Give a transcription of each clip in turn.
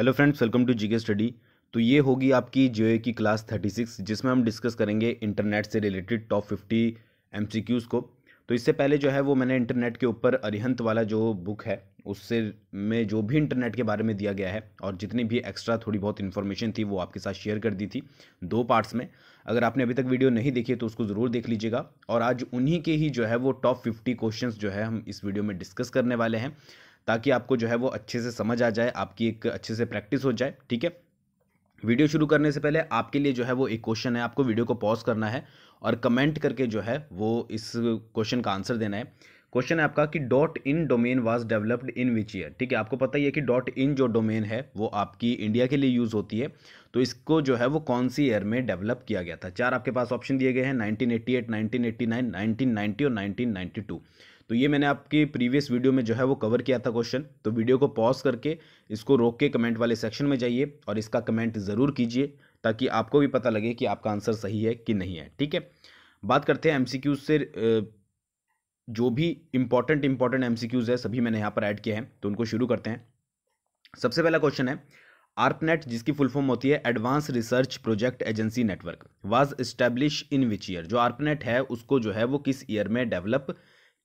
Hello friends welcome to GK study तो ये होगी आपकी जे की क्लास थर्टी सिक्स जिसमें हम डिस्कस करेंगे इंटरनेट से रिलेटेड टॉप फिफ्टी एम को तो इससे पहले जो है वो मैंने इंटरनेट के ऊपर अरिहंत वाला जो बुक है उससे में जो भी इंटरनेट के बारे में दिया गया है और जितनी भी एक्स्ट्रा थोड़ी बहुत इन्फॉर्मेशन थी वो आपके साथ शेयर कर दी थी दो पार्ट्स में अगर आपने अभी तक वीडियो नहीं देखी तो उसको ज़रूर देख लीजिएगा और आज उन्हीं के ही जो है वो टॉप फिफ्टी क्वेश्चन जो है हम इस वीडियो में डिस्कस करने वाले हैं ताकि आपको जो है वो अच्छे से समझ आ जाए आपकी एक अच्छे से प्रैक्टिस हो जाए ठीक है वीडियो शुरू करने से पहले आपके लिए जो है वो एक क्वेश्चन है आपको वीडियो को पॉज करना है और कमेंट करके जो है वो इस क्वेश्चन का आंसर देना है क्वेश्चन है आपका कि dot in domain was developed in which year ठीक है आपको पता ही है कि डॉट इन जो डोमेन है वो आपकी इंडिया के लिए यूज़ होती है तो इसको जो है वो कौन सी ईयर में डेवलप किया गया था चार आपके पास ऑप्शन दिए गए हैं 1988, 1989, 1990 और 1992 तो ये मैंने आपके प्रीवियस वीडियो में जो है वो कवर किया था क्वेश्चन तो वीडियो को पॉज करके इसको रोक के कमेंट वाले सेक्शन में जाइए और इसका कमेंट ज़रूर कीजिए ताकि आपको भी पता लगे कि आपका आंसर सही है कि नहीं है ठीक है बात करते हैं एम से जो भी इंपॉर्टेंट इम्पॉर्टेंट एम है सभी मैंने यहाँ पर ऐड किए हैं तो उनको शुरू करते हैं सबसे पहला क्वेश्चन है आर्पनेट जिसकी फुल फॉर्म होती है advance research project agency network was establish in which year जो आर्पनेट है उसको जो है वो किस ईयर में डेवलप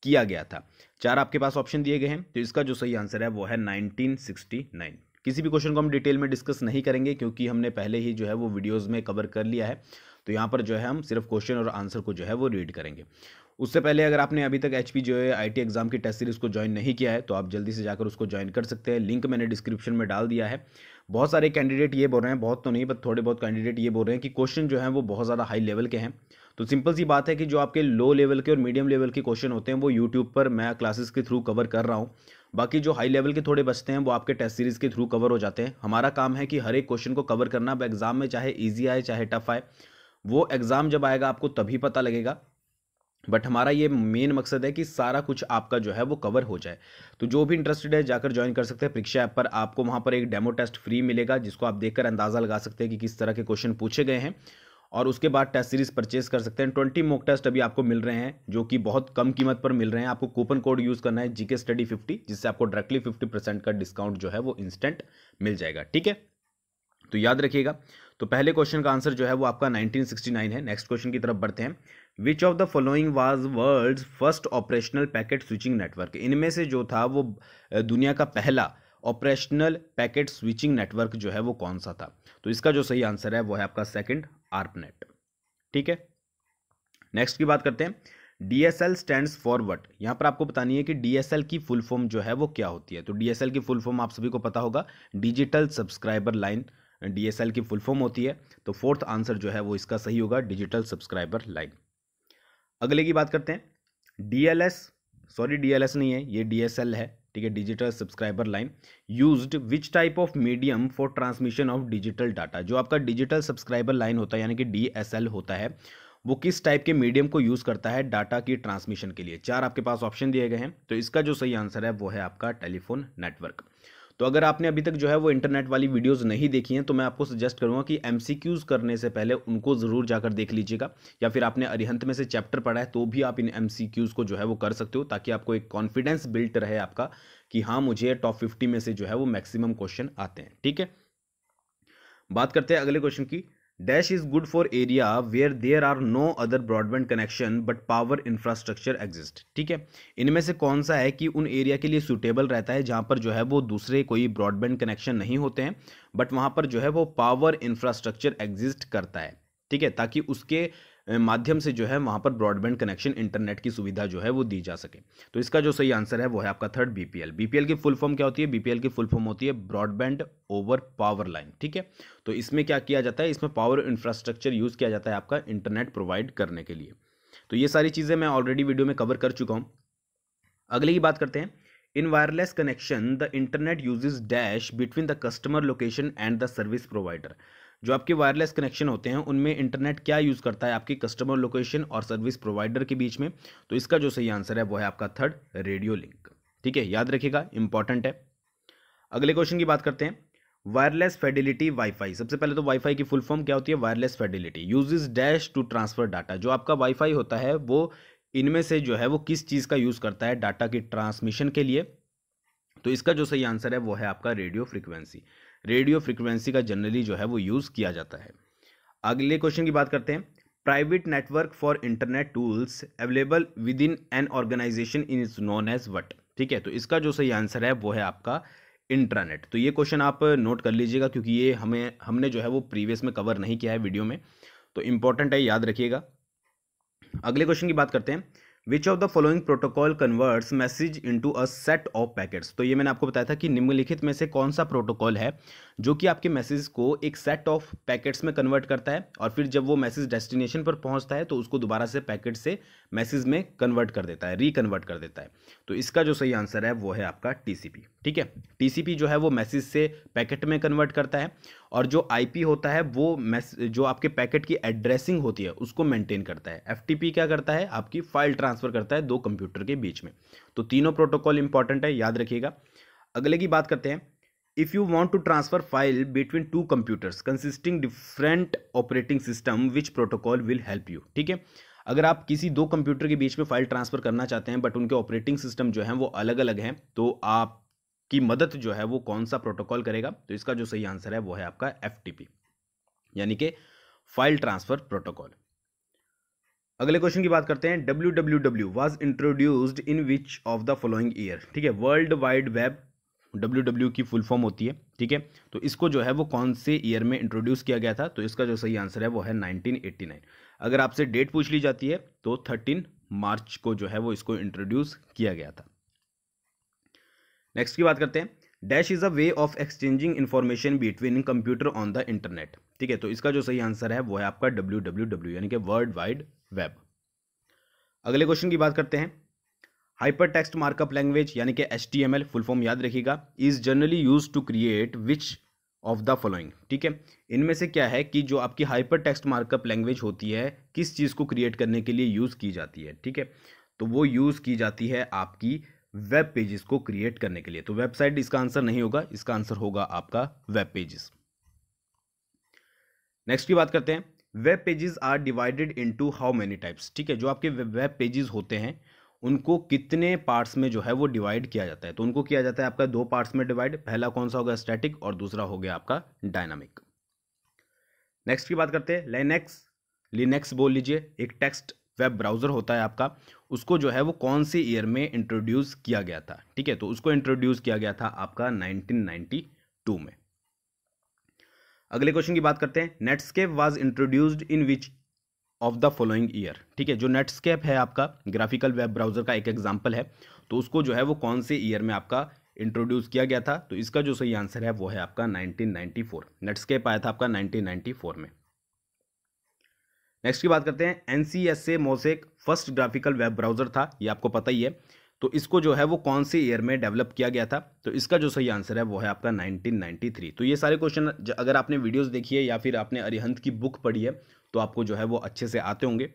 किया गया था चार आपके पास ऑप्शन दिए गए हैं तो इसका जो सही आंसर है वो है 1969 किसी भी क्वेश्चन को हम डिटेल में डिस्कस नहीं करेंगे क्योंकि हमने पहले ही जो है वो वीडियोज़ में कवर कर लिया है तो यहाँ पर जो है हम सिर्फ क्वेश्चन और आंसर को जो है वो रीड करेंगे उससे पहले अगर आपने अभी तक एच जो है आई एग्ज़ाम की टेस्ट सीरीज़ को ज्वाइन नहीं किया है तो आप जल्दी से जाकर उसको ज्वाइन कर सकते हैं लिंक मैंने डिस्क्रिप्शन में डाल दिया है बहुत सारे कैंडिडेट ये बोल रहे हैं बहुत तो नहीं बट थोड़े बहुत कैंडिडेट ये बोल रहे हैं कि क्वेश्चन जो है वो बहुत ज़्यादा हाई लेवल के हैं तो सिंपल सी बात है कि जो आपके लो लेवल के और मीडियम लेवल के क्वेश्चन होते हैं वो यूट्यूब पर मैं क्लासेस के थ्रू कवर कर रहा हूँ बाकी जो हाई लेवल के थोड़े बचते हैं वो आपके टेस्ट सीरीज़ के थ्रू कवर हो जाते हैं हमारा काम है कि हर एक क्वेश्चन को कवर करना अब एग्ज़ाम में चाहे ईजी आए चाहे टफ आए वो एग्ज़ाम जब आएगा आपको तभी पता लगेगा बट हमारा ये मेन मकसद है कि सारा कुछ आपका जो है वो कवर हो जाए तो जो भी इंटरेस्टेड है जाकर ज्वाइन कर सकते हैं परीक्षा ऐप पर आपको वहाँ पर एक डेमो टेस्ट फ्री मिलेगा जिसको आप देखकर अंदाज़ा लगा सकते हैं कि किस तरह के क्वेश्चन पूछे गए हैं और उसके बाद टेस्ट सीरीज परचेज कर सकते हैं ट्वेंटी मोक टेस्ट अभी आपको मिल रहे हैं जो कि बहुत कम कीमत पर मिल रहे हैं आपको कूपन कोड यूज़ करना है जीके स्टडी फिफ्टी जिससे आपको डायरेक्टली फिफ्टी परसेंट का डिस्काउंट जो है वो इंस्टेंट मिल जाएगा ठीक है तो याद रखिएगा तो पहले क्वेश्चन का आंसर जो है वो आपका नाइनटीन है नेक्स्ट क्वेश्चन की तरफ बढ़ते हैं which of the following was world first operational packet switching network इनमें से जो था वो दुनिया का पहला ऑपरेशनल पैकेट स्विचिंग नेटवर्क जो है वो कौन सा था तो इसका जो सही आंसर है वो है आपका सेकंड आर्पनेट ठीक है नेक्स्ट की बात करते हैं डीएसएल स्टैंड फॉर वट यहाँ पर आपको बतानी है कि डीएसएल की फुल फॉर्म जो है वो क्या होती है तो डीएसएल की फुल फॉर्म आप सभी को पता होगा डिजिटल सब्सक्राइबर लाइन डीएसएल की फुल फॉर्म होती है तो फोर्थ आंसर जो है वो इसका सही होगा डिजिटल सब्सक्राइबर लाइन अगले की बात करते हैं डीएलएस सॉरी डीएलएस नहीं है ये डीएसएल है ठीक है digital subscriber line used which type of medium for transmission of digital data जो आपका डिजिटल सब्सक्राइबर लाइन होता है यानी कि डी होता है वो किस टाइप के मीडियम को यूज़ करता है डाटा की ट्रांसमिशन के लिए चार आपके पास ऑप्शन दिए गए हैं तो इसका जो सही आंसर है वो है आपका टेलीफोन नेटवर्क तो अगर आपने अभी तक जो है वो इंटरनेट वाली वीडियोस नहीं देखी हैं तो मैं आपको सजेस्ट करूंगा कि एम करने से पहले उनको ज़रूर जाकर देख लीजिएगा या फिर आपने अरिहंत में से चैप्टर पढ़ा है तो भी आप इन एम को जो है वो कर सकते हो ताकि आपको एक कॉन्फिडेंस बिल्ट रहे आपका कि हाँ मुझे टॉप फिफ्टी में से जो है वो मैक्सिमम क्वेश्चन आते हैं ठीक है बात करते हैं अगले क्वेश्चन की dash is good for area where there are no other broadband connection but power infrastructure exist ठीक है इनमें से कौन सा है कि उन एरिया के लिए सुटेबल रहता है जहाँ पर जो है वो दूसरे कोई ब्रॉडबैंड कनेक्शन नहीं होते हैं बट वहां पर जो है वो पावर इंफ्रास्ट्रक्चर एग्जिस्ट करता है ठीक है ताकि उसके माध्यम से जो है वहाँ पर ब्रॉडबैंड कनेक्शन इंटरनेट की सुविधा जो है वो दी जा सके तो इसका जो सही आंसर है वो है आपका थर्ड बीपीएल बीपीएल की फुल फॉर्म क्या होती है बीपीएल की फुल फॉर्म होती है ब्रॉडबैंड ओवर पावर लाइन ठीक है तो इसमें क्या किया जाता है इसमें पावर इंफ्रास्ट्रक्चर यूज़ किया जाता है आपका इंटरनेट प्रोवाइड करने के लिए तो ये सारी चीज़ें मैं ऑलरेडी वीडियो में कवर कर चुका हूँ अगले की बात करते हैं in wireless connection the internet uses dash between the customer location and the service provider जो आपके वायरलेस कनेक्शन होते हैं उनमें इंटरनेट क्या यूज़ करता है आपकी कस्टमर लोकेशन और सर्विस प्रोवाइडर के बीच में तो इसका जो सही आंसर है वो है आपका थर्ड रेडियो लिंक ठीक है याद रखिएगा इंपॉर्टेंट है अगले क्वेश्चन की बात करते हैं वायरलेस फेडिलिटी वाईफाई सबसे पहले तो वाईफाई की फुल फॉर्म क्या होती है wireless fidelity uses dash to transfer data जो आपका वाईफाई होता है वो इनमें से जो है वो किस चीज़ का यूज़ करता है डाटा की ट्रांसमिशन के लिए तो इसका जो सही आंसर है वो है आपका रेडियो फ्रिक्वेंसी रेडियो फ्रिक्वेंसी का जनरली जो है वो यूज़ किया जाता है अगले क्वेश्चन की बात करते हैं private network for internet tools available within an organization in is known as what ठीक है तो इसका जो सही आंसर है वो है आपका इंट्रानेट तो ये क्वेश्चन आप नोट कर लीजिएगा क्योंकि ये हमें हमने जो है वो प्रीवियस में कवर नहीं किया है वीडियो में तो इम्पोर्टेंट है याद रखिएगा अगले क्वेश्चन की बात करते हैं which of the following protocol converts message into a set of packets तो ये मैंने आपको बताया था कि निम्नलिखित में से कौन सा प्रोटोकॉल है जो कि आपके मैसेज को एक सेट ऑफ पैकेट्स में कन्वर्ट करता है और फिर जब वो मैसेज डेस्टिनेशन पर पहुंचता है तो उसको दोबारा से पैकेट से मैसेज में कन्वर्ट कर देता है रिकन्वर्ट कर देता है तो इसका जो सही आंसर है वो है आपका पी ठीक है टीसीपी जो है वो मैसेज से पैकेट में कन्वर्ट करता है और जो आईपी होता है वो जो आपके पैकेट की एड्रेसिंग होती है उसको मेंटेन करता है एफटीपी क्या करता है आपकी फाइल ट्रांसफ़र करता है दो कंप्यूटर के बीच में तो तीनों प्रोटोकॉल इंपॉर्टेंट है याद रखिएगा अगले की बात करते हैं if you want to transfer file between two computers consisting different operating system which protocol will help you ठीक है अगर आप किसी दो कंप्यूटर के बीच में फाइल ट्रांसफ़र करना चाहते हैं बट उनके ऑपरेटिंग सिस्टम जो हैं वो अलग अलग हैं तो आप की मदद जो है वो कौन सा प्रोटोकॉल करेगा तो इसका जो सही आंसर है वो है आपका एफ यानी कि फाइल ट्रांसफर प्रोटोकॉल अगले क्वेश्चन की बात करते हैं W W W was introduced in which of the following year ठीक है world wide web W W की फुल फॉर्म होती है ठीक है तो इसको जो है वो कौन से ईयर में इंट्रोड्यूस किया गया था तो इसका जो सही आंसर है वो है 1989 अगर आपसे डेट पूछ ली जाती है तो 13 मार्च को जो है वो इसको इंट्रोड्यूस किया गया था नेक्स्ट की बात करते हैं dash is a way of exchanging information between computer on the internet ठीक है तो इसका जो सही आंसर है वो है आपका डब्ल्यू डब्ल्यू डब्ल्यू यानी कि वर्ल्ड वाइड वेब अगले क्वेश्चन की बात करते हैं हाइपर टेक्स्ट मार्कअप लैंग्वेज यानी कि H T M L full form याद रखिएगा is generally use to create which of the following ठीक है इनमें से क्या है कि जो आपकी हाइपर टेक्स्ट मार्कअप लैंग्वेज होती है किस चीज़ को क्रिएट करने के लिए यूज़ की जाती है ठीक है तो वो यूज़ की जाती है आपकी वेब पेजेस को क्रिएट करने के लिए तो वेबसाइट इसका आंसर नहीं होगा इसका आंसर होगा आपका वेब पेजेस नेक्स्ट की बात करते हैं web pages are divided into how many types ठीक है जो आपके वेब पेजेस होते हैं उनको कितने पार्ट्स में जो है वो डिवाइड किया जाता है तो उनको किया जाता है आपका दो पार्ट्स में डिवाइड पहला कौन सा होगा स्टैटिक और दूसरा हो गया आपका डायनामिक नेक्स्ट की बात करते हैं लेनेक्स लिनेक्स बोल लीजिए एक टेक्स्ट वेब ब्राउज़र होता है आपका उसको जो है वो कौन से ईयर में इंट्रोड्यूस किया गया था ठीक है तो उसको इंट्रोड्यूस किया गया था आपका 1992 में अगले क्वेश्चन की बात करते हैं Netscape was introduced in which of the following year ठीक है जो नेटस्केप है आपका ग्राफिकल वेब ब्राउज़र का एक एग्जाम्पल है तो उसको जो है वो कौन से ईयर में आपका इंट्रोड्यूस किया गया था तो इसका जो सही आंसर है वो है आपका 1994 नेटस्केप आया था आपका 1994 में नेक्स्ट की बात करते हैं N C S A Mosaic first graphical web browser था ये आपको पता ही है तो इसको जो है वो कौन से ईयर में डेवलप किया गया था तो इसका जो सही आंसर है वो है आपका 1993 तो ये सारे क्वेश्चन अगर आपने वीडियोस देखी है या फिर आपने अरिहंत की बुक पढ़ी है तो आपको जो है वो अच्छे से आते होंगे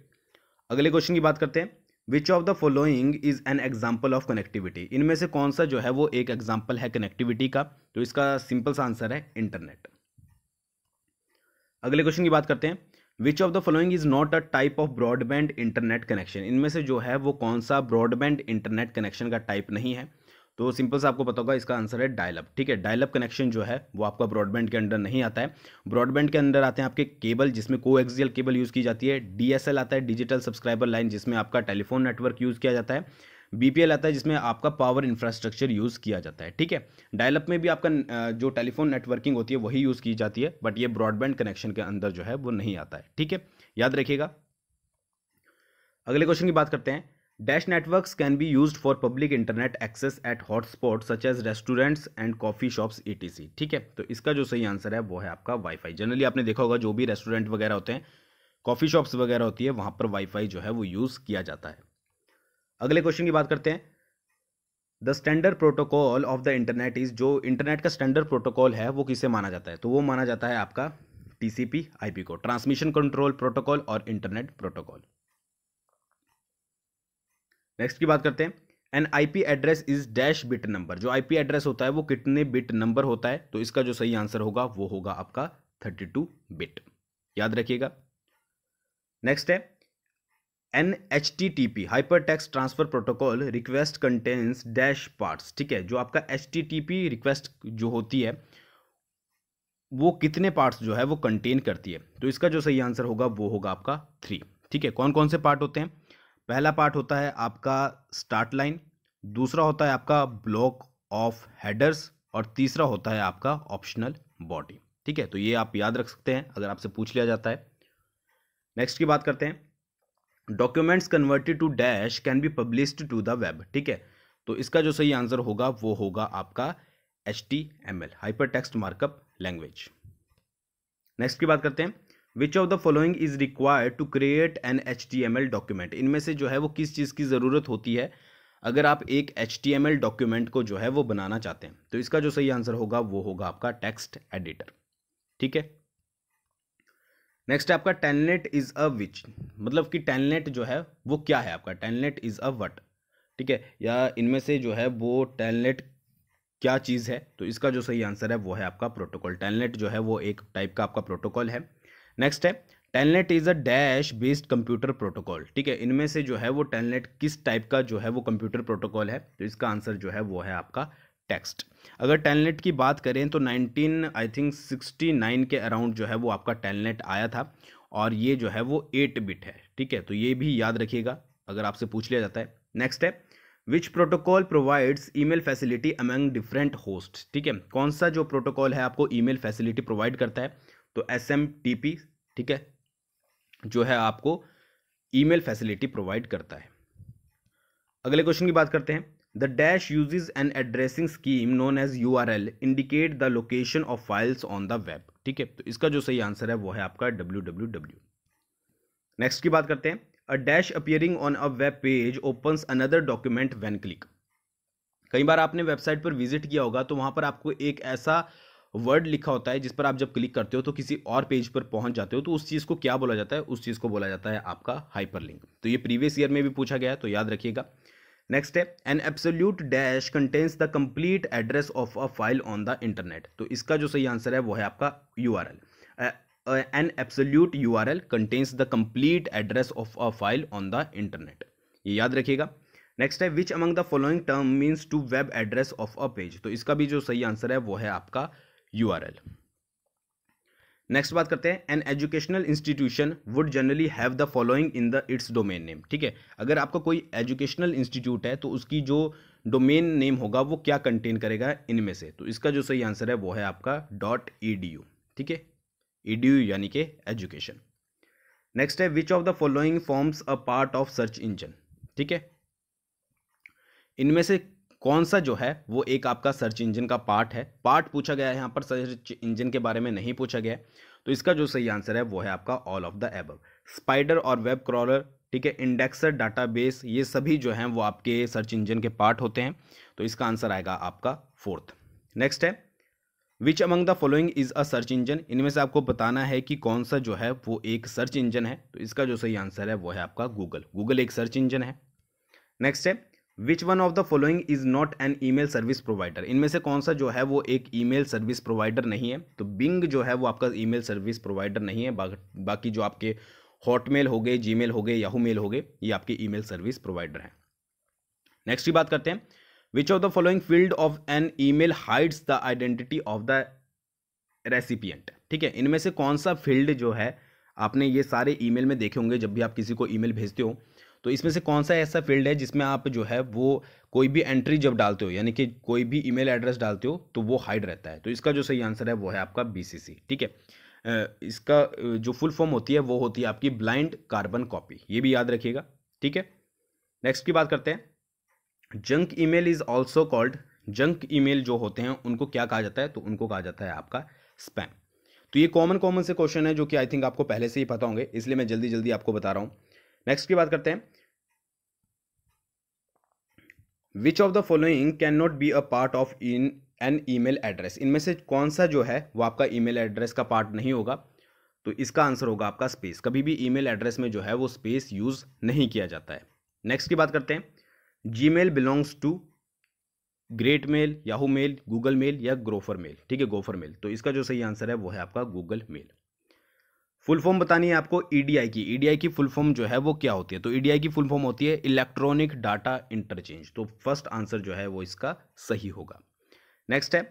अगले क्वेश्चन की बात करते हैं which of the following is an example of connectivity इनमें से कौन सा जो है वो एक एग्जाम्पल है कनेक्टिविटी का तो इसका सिंपल सा आंसर है इंटरनेट अगले क्वेश्चन की बात करते हैं which of the following is not a type of broadband internet connection इनमें से जो है वो कौन सा ब्रॉडबैंड इंटरनेट कनेक्शन का टाइप नहीं है तो सिंपल से आपको पता होगा इसका आंसर है डायलअप ठीक है डायलअप कनेक्शन जो है वो आपका ब्रॉडबैंड के अंडर नहीं आता है ब्रॉडबैंड के अंदर आते हैं आपके केबल जिसमें को एक्सियल केबल यूज़ की जाती है डीएसएल आता है डिजिटल सब्सक्राइबर लाइन जिसमें आपका टेलीफोन नेटवर्क यूज़ किया जाता है बीपीएल आता है जिसमें आपका पावर इंफ्रास्ट्रक्चर यूज़ किया जाता है ठीक है डायलप में भी आपका जो टेलीफोन नेटवर्किंग होती है वही यूज़ की जाती है बट ये ब्रॉडबैंड कनेक्शन के अंदर जो है वो नहीं आता है ठीक है याद रखिएगा अगले क्वेश्चन की बात करते हैं dash networks can be use for public internet access at hotspot such as restaurants and coffee shops etc. ठीक है तो इसका जो सही आंसर है वो है आपका वाईफाई जनरली आपने देखा होगा जो भी रेस्टोरेंट वगैरह होते हैं कॉफ़ी शॉप्स वगैरह होती है वहां पर वाईफाई जो है वो यूज़ किया जाता है अगले क्वेश्चन की बात करते हैं the standard protocol of the internet is जो इंटरनेट का स्टैंडर्ड प्रोटोकॉल है वो किसे माना जाता है तो वो माना जाता है आपका टीसीपी आईपी को ट्रांसमिशन कंट्रोल प्रोटोकॉल और इंटरनेट प्रोटोकॉल नेक्स्ट की बात करते हैं an IP address is dash bit number जो आईपी एड्रेस होता है वो कितने बिट नंबर होता है तो इसका जो सही आंसर होगा वो होगा आपका थर्टी टू बिट याद रखिएगा नेक्स्ट है an H T T P hyper text transfer protocol request contains dash parts ठीक है जो आपका H T T P request जो होती है वो कितने पार्ट्स जो है वो कंटेन करती है तो इसका जो सही आंसर होगा वो होगा आपका थ्री ठीक है कौन कौन से पार्ट होते हैं पहला पार्ट होता है आपका स्टार्ट लाइन दूसरा होता है आपका ब्लॉक ऑफ हेडर्स और तीसरा होता है आपका ऑप्शनल बॉडी ठीक है तो ये आप याद रख सकते हैं अगर आपसे पूछ लिया जाता है नेक्स्ट की बात करते हैं documents converted to dash can be published to the web ठीक है तो इसका जो सही आंसर होगा वो होगा आपका H T M L hyper text markup language next की बात करते हैं which of the following is required to create an H T M L document इनमें से जो है वो किस चीज़ की ज़रूरत होती है अगर आप एक H T M L document को जो है वो बनाना चाहते हैं तो इसका जो सही आंसर होगा वो होगा आपका टेक्स्ट एडिटर ठीक है नेक्स्ट है आपका टेलनेट इज़ अ विच मतलब कि टेलनेट जो है वो क्या है आपका टेलनेट इज़ अ वट ठीक है या इनमें से जो है वो टेलनेट क्या चीज़ है तो इसका जो सही आंसर है वो है आपका प्रोटोकॉल टेलनेट जो है वो एक टाइप का आपका प्रोटोकॉल है नेक्स्ट है Telnet is a dash based computer protocol ठीक है इनमें से जो है वो टेलनेट किस टाइप का जो है वो कंप्यूटर प्रोटोकॉल है तो इसका आंसर जो है वो है आपका टेक्स्ट अगर टेलनेट की बात करें तो 19 आई थिंक 69 के अराउंड जो है वो आपका टेलनेट आया था और ये जो है वो एट बिट है ठीक है तो ये भी याद रखिएगा अगर आपसे पूछ लिया जाता है नेक्स्ट है which protocol provides email facility among different host ठीक है कौन सा जो प्रोटोकॉल है आपको ईमेल फैसिलिटी प्रोवाइड करता है तो एस एम टी पी ठीक है जो है आपको ईमेल फैसिलिटी प्रोवाइड करता है अगले क्वेश्चन की बात करते हैं The dash uses an addressing scheme known as URL indicate the location of files on the web. ठीक है तो इसका जो सही आंसर है वो है आपका www. नेक्स्ट की बात करते हैं a dash appearing on a web page opens another document when click कई बार आपने वेबसाइट पर विजिट किया होगा तो वहां पर आपको एक ऐसा वर्ड लिखा होता है जिस पर आप जब क्लिक करते हो तो किसी और पेज पर पहुंच जाते हो तो उस चीज़ को क्या बोला जाता है उस चीज़ को बोला जाता है आपका हाइपरलिंक तो ये प्रीवियस ईयर में भी पूछा गया है तो याद रखिएगा नेक्स्ट है an absolute dash contains the complete address of a file on the internet तो इसका जो सही आंसर है वो है आपका U R L an absolute U R L contains the complete address of a file on the internet ये याद रखिएगा नेक्स्ट है which among the following term means to web address of a page तो इसका भी जो सही answer है वो है आपका यू आर एल नेक्स्ट बात करते हैं an educational institution would generally have the following in the its domain name ठीक है अगर आपका कोई एजुकेशनल इंस्टीट्यूट है तो उसकी जो डोमेन नेम होगा वो क्या कंटेन करेगा इनमें से तो इसका जो सही आंसर है वो है आपका डॉट ई डी यू ठीक है ई डी यू यानी कि एजुकेशन नेक्स्ट है which of the following forms a part of search engine ठीक है इनमें से कौन सा जो है वो एक आपका सर्च इंजन का पार्ट है पार्ट पूछा गया है यहाँ पर सर्च इंजन के बारे में नहीं पूछा गया तो इसका जो सही आंसर है वो है आपका all of the above spider और वेब क्रॉलर ठीक है इंडेक्सर डाटाबेस ये सभी जो हैं वो आपके सर्च इंजन के पार्ट होते हैं तो इसका आंसर आएगा आपका फोर्थ नेक्स्ट है which among the following is a search engine इनमें से आपको बताना है कि कौन सा जो है वो एक सर्च इंजन है तो इसका जो सही आंसर है वो है आपका गूगल गूगल एक सर्च इंजन है नेक्स्ट है which one of the following is not an email service provider इनमें से कौन सा जो है वो एक ईमेल सर्विस प्रोवाइडर नहीं है तो बिंग जो है वो आपका ईमेल सर्विस प्रोवाइडर नहीं है बा, बाकी जो आपके हॉटमेल हो गए मेल हो गए याहू मेल हो गए ये आपके ईमेल सर्विस प्रोवाइडर हैं नेक्स्ट की बात करते हैं which of the following field of an email hides the identity of the recipient ठीक है इनमें से कौन सा फील्ड जो है आपने ये सारे ईमेल में देखे होंगे जब भी आप किसी को ईमेल भेजते हो तो इसमें से कौन सा ऐसा फील्ड है जिसमें आप जो है वो कोई भी एंट्री जब डालते हो यानी कि कोई भी ईमेल एड्रेस डालते हो तो वो हाइड रहता है तो इसका जो सही आंसर है वो है आपका बी ठीक है इसका जो फुल फॉर्म होती है वो होती है आपकी ब्लाइंड कार्बन कॉपी ये भी याद रखिएगा ठीक है नेक्स्ट की बात करते हैं junk mail is also called junk mail जो होते हैं उनको क्या कहा जाता है तो उनको कहा जाता है आपका स्पैम तो ये कॉमन कॉमन से क्वेश्चन है जो कि आई थिंक आपको पहले से ही पता होंगे इसलिए मैं जल्दी जल्दी आपको बता रहा हूँ नेक्स्ट की बात करते हैं which of the following can not be a part of in an email address इनमें से कौन सा जो है वो आपका ईमेल एड्रेस का पार्ट नहीं होगा तो इसका आंसर होगा आपका स्पेस कभी भी ईमेल एड्रेस में जो है वो स्पेस यूज़ नहीं किया जाता है नेक्स्ट की बात करते हैं Gmail belongs to great mail Yahoo mail Google mail या ग्रोफर मेल ठीक है गोफर मेल तो इसका जो सही आंसर है वो है आपका गूगल मेल फुल फॉर्म बतानी है आपको ईडीआई e की ईडीआई e की फुल फॉर्म जो है वो क्या होती है तो ईडीआई e की फुल फॉर्म होती है इलेक्ट्रॉनिक डाटा इंटरचेंज तो फर्स्ट आंसर जो है वो इसका सही होगा नेक्स्ट है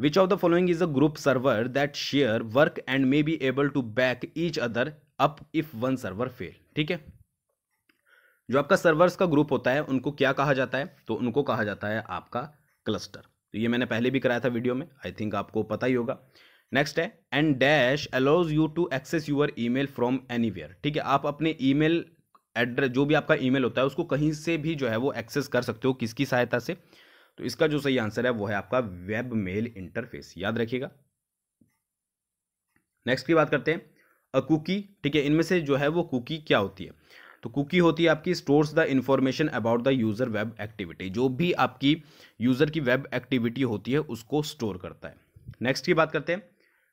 which of the following is a group server that share work and may be able to back each other up if one server fail ठीक है जो आपका सर्वर्स का ग्रुप होता है उनको क्या कहा जाता है तो उनको कहा जाता है आपका क्लस्टर तो ये मैंने पहले भी कराया था वीडियो में आई थिंक आपको पता ही होगा नेक्स्ट है and dash allows you to access your email from anywhere ठीक है आप अपने ईमेल एड्रेस जो भी आपका ईमेल होता है उसको कहीं से भी जो है वो एक्सेस कर सकते हो किसकी सहायता से तो इसका जो सही आंसर है वो है आपका वेब मेल इंटरफेस याद रखिएगा नेक्स्ट की बात करते हैं अ कुकी ठीक है इनमें से जो है वो कुकी क्या होती है तो कुकी होती है आपकी stores the information about the user web activity जो भी आपकी यूज़र की वेब एक्टिविटी होती है उसको स्टोर करता है नेक्स्ट की बात करते हैं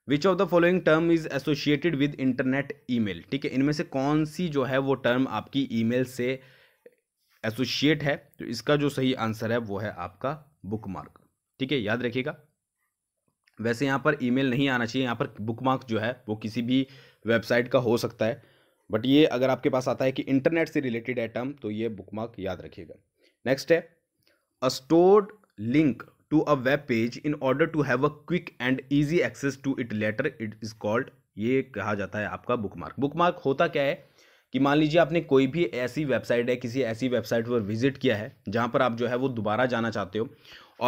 which of the following term is associated with internet email ठीक है इनमें से कौन सी जो है वो टर्म आपकी ईमेल से एसोशिएट है तो इसका जो सही आंसर है वो है आपका बुक मार्क ठीक है याद रखिएगा वैसे यहाँ पर ईमेल नहीं आना चाहिए यहाँ पर बुक मार्क जो है वो किसी भी वेबसाइट का हो सकता है बट ये अगर आपके पास आता है कि इंटरनेट से रिलेटेड है टर्म तो ये बुक मार्क याद रखिएगा नेक्स्ट है a stored link to a web page in order to have a quick and easy access to it later it is called ये कहा जाता है आपका बुकमार्क बुकमार्क होता क्या है कि मान लीजिए आपने कोई भी ऐसी वेबसाइट है किसी ऐसी वेबसाइट पर विजिट किया है जहाँ पर आप जो है वो दोबारा जाना चाहते हो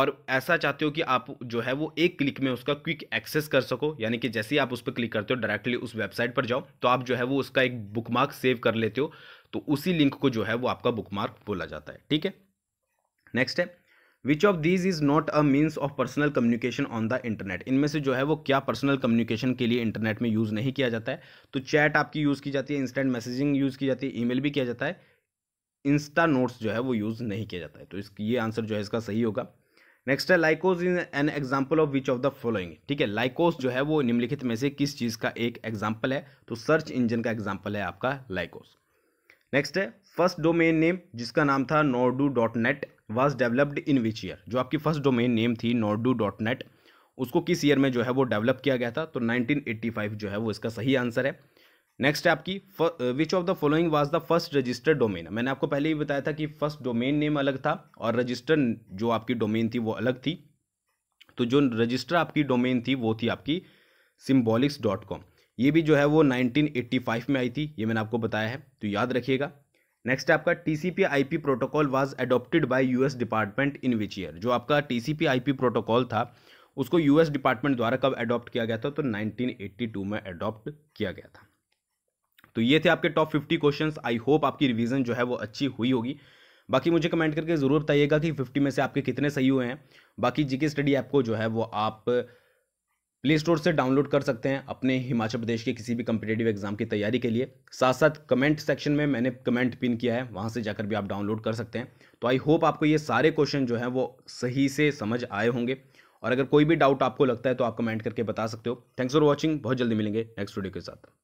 और ऐसा चाहते हो कि आप जो है वो एक क्लिक में उसका क्विक एक्सेस कर सको यानी कि जैसे ही आप उस पर क्लिक करते हो डायरेक्टली उस वेबसाइट पर जाओ तो आप जो है वो उसका एक बुकमार्क सेव कर लेते हो तो उसी लिंक को जो है वो आपका बुकमार्क बोला जाता है ठीक है नेक्स्ट है which of these is not a means of personal communication on the internet इनमें से जो है वो क्या पर्सनल कम्युनिकेशन के लिए इंटरनेट में यूज़ नहीं किया जाता है तो चैट आपकी यूज़ की जाती है इंस्टेंट मैसेजिंग यूज़ की जाती है ईमेल भी किया जाता है इंस्टा नोट्स जो है वो यूज़ नहीं किया जाता है तो इस ये आंसर जो है इसका सही होगा नेक्स्ट है Lycos is an example of which of the following ठीक है लाइकोस जो है वो निम्नलिखित में से किस चीज़ का एक एग्जाम्पल है तो सर्च इंजन का एग्जाम्पल है आपका लाइकोस नेक्स्ट है फर्स्ट डोमेन नेम जिसका नाम था nordu dot net was developed in which year जो आपकी फर्स्ट डोमेन नेम थी नोडू डॉट नेट उसको किस ईयर में जो है वो डेवलप किया गया था तो 1985 जो है वो इसका सही आंसर है नेक्स्ट है आपकी which of the following was the first registered domain मैंने आपको पहले ही बताया था कि फर्स्ट डोमेन नेम अलग था और रजिस्टर जो आपकी डोमेन थी वो अलग थी तो जो रजिस्टर आपकी डोमेन थी वो थी आपकी सिम्बॉलिक्स डॉट कॉम ये भी जो है वो 1985 में आई थी ये मैंने आपको बताया है तो याद रखिएगा नेक्स्ट आपका TCP P protocol was by by US department in which year जो आपका टीसीपी पी प्रोटोकॉल था उसको यूएस डिपार्टमेंट द्वारा कब अडॉप्ट किया गया था तो 1982 में अडॉप्ट किया गया था तो ये थे आपके टॉप 50 क्वेश्चंस आई होप आपकी रिवीजन जो है वो अच्छी हुई होगी बाकी मुझे कमेंट करके ज़रूर बताइएगा कि 50 में से आपके कितने सही हुए हैं बाकी जीके स्टडी ऐप को जो है वो आप प्ले स्टोर से डाउनलोड कर सकते हैं अपने हिमाचल प्रदेश के किसी भी कम्पिटेटिव एग्जाम की तैयारी के लिए साथ साथ कमेंट सेक्शन में मैंने कमेंट पिन किया है वहाँ से जाकर भी आप डाउनलोड कर सकते हैं तो आई होप आपको ये सारे क्वेश्चन जो है वो सही से समझ आए होंगे और अगर कोई भी डाउट आपको लगता है तो आप कमेंट करके बता सकते हो थैंक्स फॉर वॉचिंग बहुत जल्दी मिलेंगे नेक्स्ट वीडियो के साथ